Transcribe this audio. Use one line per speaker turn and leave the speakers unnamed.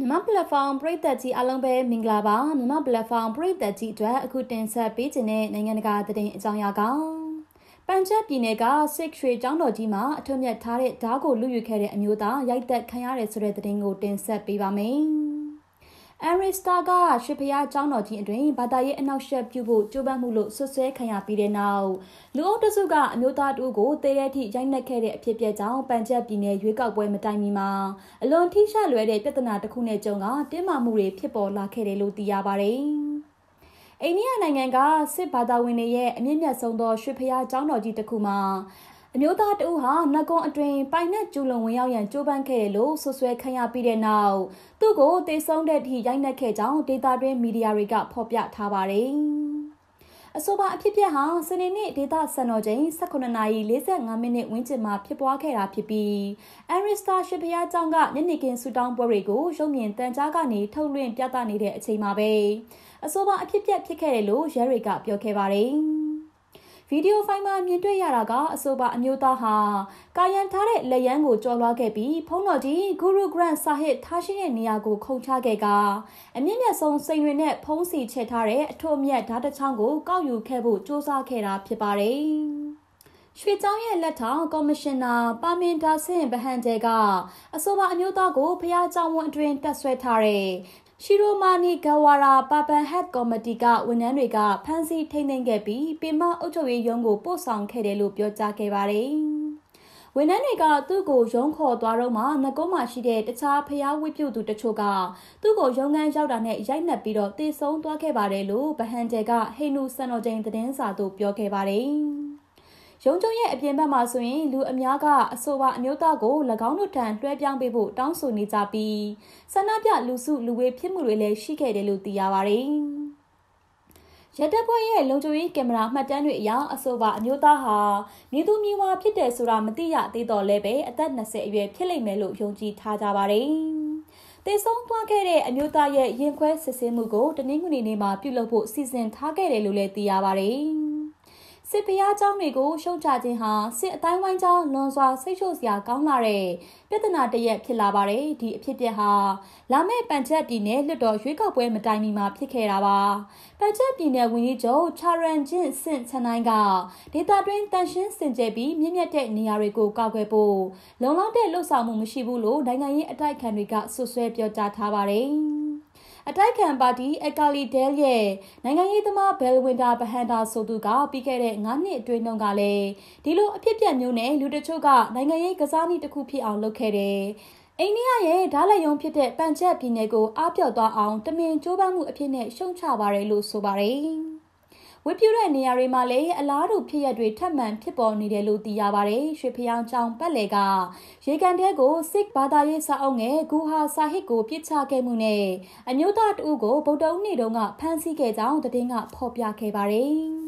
မြန်မာ platform ပရိသတ်ကြီးအားလုံးပဲမင်္ဂလာပါမြန်မာ platform ပရိသတ်ကြီးအတွက်အခုတင်ဆက်ပေးခြင်းတဲ့နိုင်ငံတကာသတင်းအကြောင်းအရာကပန်ချက်ပြည်နယ်ကစစ်ရွှေကျောင်းတော်ကြီးမှာအထွတ်မြတ်ထားတဲ့ဓားကိုလူယူခဲ့တဲ့အမျိုးသားရိုက်သက်ခံရတဲ့ဆိုတဲ့သတင်းကိုတင်ဆက်ပေးပါမယ်အန်ရီစတာကရွှေဖျားကျောင်းတော်ကြီးအတွင်ဘာသာရေးအနောက်ရှက်ပြုဖို့ကြိုးပမ်းမှုလို့ဆွဆွဲခံရပြီးတဲ့နောက်လူအုပ်တစုကအမျိုးသားတူကိုတဲတဲ့ထိရိုက်နှက်ခဲ့တဲ့အဖြစ်အပျက်ကြောင့်ပန်ချက်ပြည်နယ်ရွေးကောက်ပွဲမတိုင်မီမှာအလွန်ထိရှလွဲတဲ့ပြဿနာတစ်ခုနဲ့ကြုံကတင်းမာမှုတွေဖြစ်ပေါ်လာခဲ့တယ်လို့သိရပါတယ်အိန္ဒိယနိုင်ငံကစစ်ဘာသာဝင်တွေရဲ့အမြင့်မြတ်ဆုံးသောရွှေဖျားကျောင်းတော်ကြီးတစ်ခုမှာအမျိုးသားတဦးဟာနဂွန်အတွင်ပိုင်နက်ကျူးလွန်ဝင်ရောက်ရန်ကြိုးပမ်းခဲ့တယ်လို့ဆွဆွဲခံရပြီးတဲ့နောက်သူ့ကိုတေဆုံးတဲ့အထိရိုက်နှက်ခဲ့ကြောင်းဒေတာတွင်မီဒီယာတွေကဖော်ပြထားပါတယ်။အဆိုပါအဖြစ်ပြက်ဟာစနေနေ့ဒေတာစံတော်ချိန်19:45မိနစ်ဝန်းကျင်မှာဖြစ်ပွားခဲ့တာဖြစ်ပြီးအရစ်စတာရှစ်ဖျားကျောင်းကညနေခင်းဆူတောင်းပွဲတွေကိုရုပ်မြင်သံကြားကနေထုတ်လွှင့်ပြသနေတဲ့အချိန်မှာပဲအဆိုပါအဖြစ်ပြက်ဖြစ်ခဲ့တယ်လို့ရဲတွေကပြောခဲ့ပါတယ်။ဗီဒီယိုဖိုင်မှာမြင်တွေ့ရတာကအဆိုပါအမျိုးသားဟာကာယံထားတဲ့လက်ရန်ကိုကြော်လွှားခဲ့ပြီးဖုန်းတော်ကြီးဂူရုဂရန်ဆာဟစ်ထားရှိတဲ့နေရာကိုခုန်ချခဲ့ကာအမြင့်မြတ်ဆုံးစိန်တွေနဲ့ဖုံးစီချဲ့ထားတဲ့အထွတ်အမြတ်ဓာတ်တစ်ချောင်းကိုကောက်ယူခဲ့ဖို့စ조사ခဲ့တာဖြစ်ပါတယ်ရွှေချောင်းရဲ့လက်ထောင်ကော်မရှင်နာပါမင်ဒါဆင်ဗဟန်တဲကအဆိုပါအမျိုးသားကိုဖျားကြောင်ဝန်အတွင်တက်ဆွဲထားတဲ့ရှီရိုမာနီဂဝါရာပါပန်ဟက်ကော်မတီကဝန်ထမ်းတွေကဖမ်းဆီးထိန်းသိမ်းခဲ့ပြီးပင်မအုပ်ချုပ်ရေးရုံးကိုပို့ဆောင်ခဲ့တယ်လို့ပြောကြားခဲ့ပါတယ်။ဝန်ထမ်းတွေကသူ့ကိုရုံးခေါ်သွားတော့မှငကုန်းမှာရှိတဲ့တခြားဖျားဝိပြုတ်သူတချို့ကသူ့ကိုရုံးခန်းရောက်တာနဲ့ရိုက်နှက်ပြီးတော့တေဆုံးသွားခဲ့ပါတယ်လို့ဗဟန်တဲကဟိနူစံတော်ချိန်သတင်းစာသို့ပြောခဲ့ပါတယ်။ရုံးချုပ်ရဲ့အပြင်ဘက်မှာဆိုရင်လူအများကအဆိုပါအမျိုးသားကို၎င်းတို့ထံလွှဲပြောင်းပေးဖို့တောင်းဆိုနေကြပြီးဆန္ဒပြလူစုလူဝေးဖြစ်မှုတွေလည်းရှိခဲ့တယ်လို့သိရပါတယ်ရတပ်ဖွဲ့ရဲ့လုံခြုံရေးကင်မရာမှတ်တမ်းတွေအရအဆိုပါအမျိုးသားဟာမြေသူမြေဝါဖြစ်တယ်ဆိုတာမသိရသေးတော့လဲပဲအသက်20အရွယ်ဖြစ်လိမ့်မယ်လို့ယုံကြည်ထားကြပါတယ်။တေဆုံးသွားခဲ့တဲ့အမျိုးသားရဲ့ရင်ခွဲစစ်ဆေးမှုကိုတနင်္ဂနွေနေ့မှာပြုလုပ်ဖို့စီစဉ်ထားခဲ့တယ်လို့လည်းသိရပါတယ်။စစ်ဖျားเจ้าတွေကိုရှုတ်ချခြင်းဟာစစ်အတိုင်းဝိုင်းကြောင်းလွန်စွာဆိတ်ချုပ်စရာကောင်းလာတဲ့ပြဿနာတစ်ရပ်ဖြစ်လာပါတယ်ဒီအဖြစ်ပြက်ဟာလာမယ့်ပန်ချက်ပြည်နယ်လွှတ်တော်ရွေးကောက်ပွဲမတိုင်မီမှာဖြစ်ခဲ့တာပါပန်ချက်ပြည်နယ်ဝန်ကြီးချုပ်ချာရန်ဂျင်စင်ချန်နိုင်ကဒေတာတွင်းတန်ရှင်းစင်ကြယ်ပြီးမြင့်မြတ်တဲ့နေရာတွေကိုကာကွယ်ဖို့လုံလောက်တဲ့လှုပ်ဆောင်မှုမရှိဘူးလို့နိုင်ငံရေးအတိုက်အခံတွေကဆွဆွဲပြောကြားထားပါတယ်အတိုက်ခံပါတီအကာလီဒဲလ်ရဲ့နိုင်ငံရေးသမားဘယ်ဝင်တာဘဟန်တာ ဆိုသူကပြီးခဲ့တဲ့9နှစ်အတွင်းတုန်းကလည်းဒီလိုအဖြစ်ပြက်မျိုးနဲ့လူတချို့ကနိုင်ငံရေးကစားနည်းတစ်ခုဖြစ်အောင်လုပ်ခဲ့တယ်အိန္ဒိယရဲ့ဓာတ်လယုံဖြစ်တဲ့ပန်ချက်ပြည်နယ်ကိုအားပြော့သွားအောင်တမင်ကြိုးပမ်းမှုအဖြစ်နဲ့ရှုံချပါတယ်လို့ဆိုပါတယ်ဝတ်ပြုတဲ့နေရာတွေမှာလည်းအလားတူဖြစ်ရပ်တွေထပ်မံဖြစ်ပေါ်နေတယ်လို့သိရပါတယ်။ရွှေဖျောင်းချောင်းပတ်လည်ကရေကန်တဲကိုစစ်ဘာသာရေးစာအုပ်ငယ်ဂူဟာစာဟစ်ကိုပြစ်ချခဲ့မှုနဲ့အမျိုးသားတဦးကိုဗုဒ္ဓဦးနေတုန်းကဖမ်းဆီးခဲ့ကြောင်းသတင်းကဖော်ပြခဲ့ပါတယ်။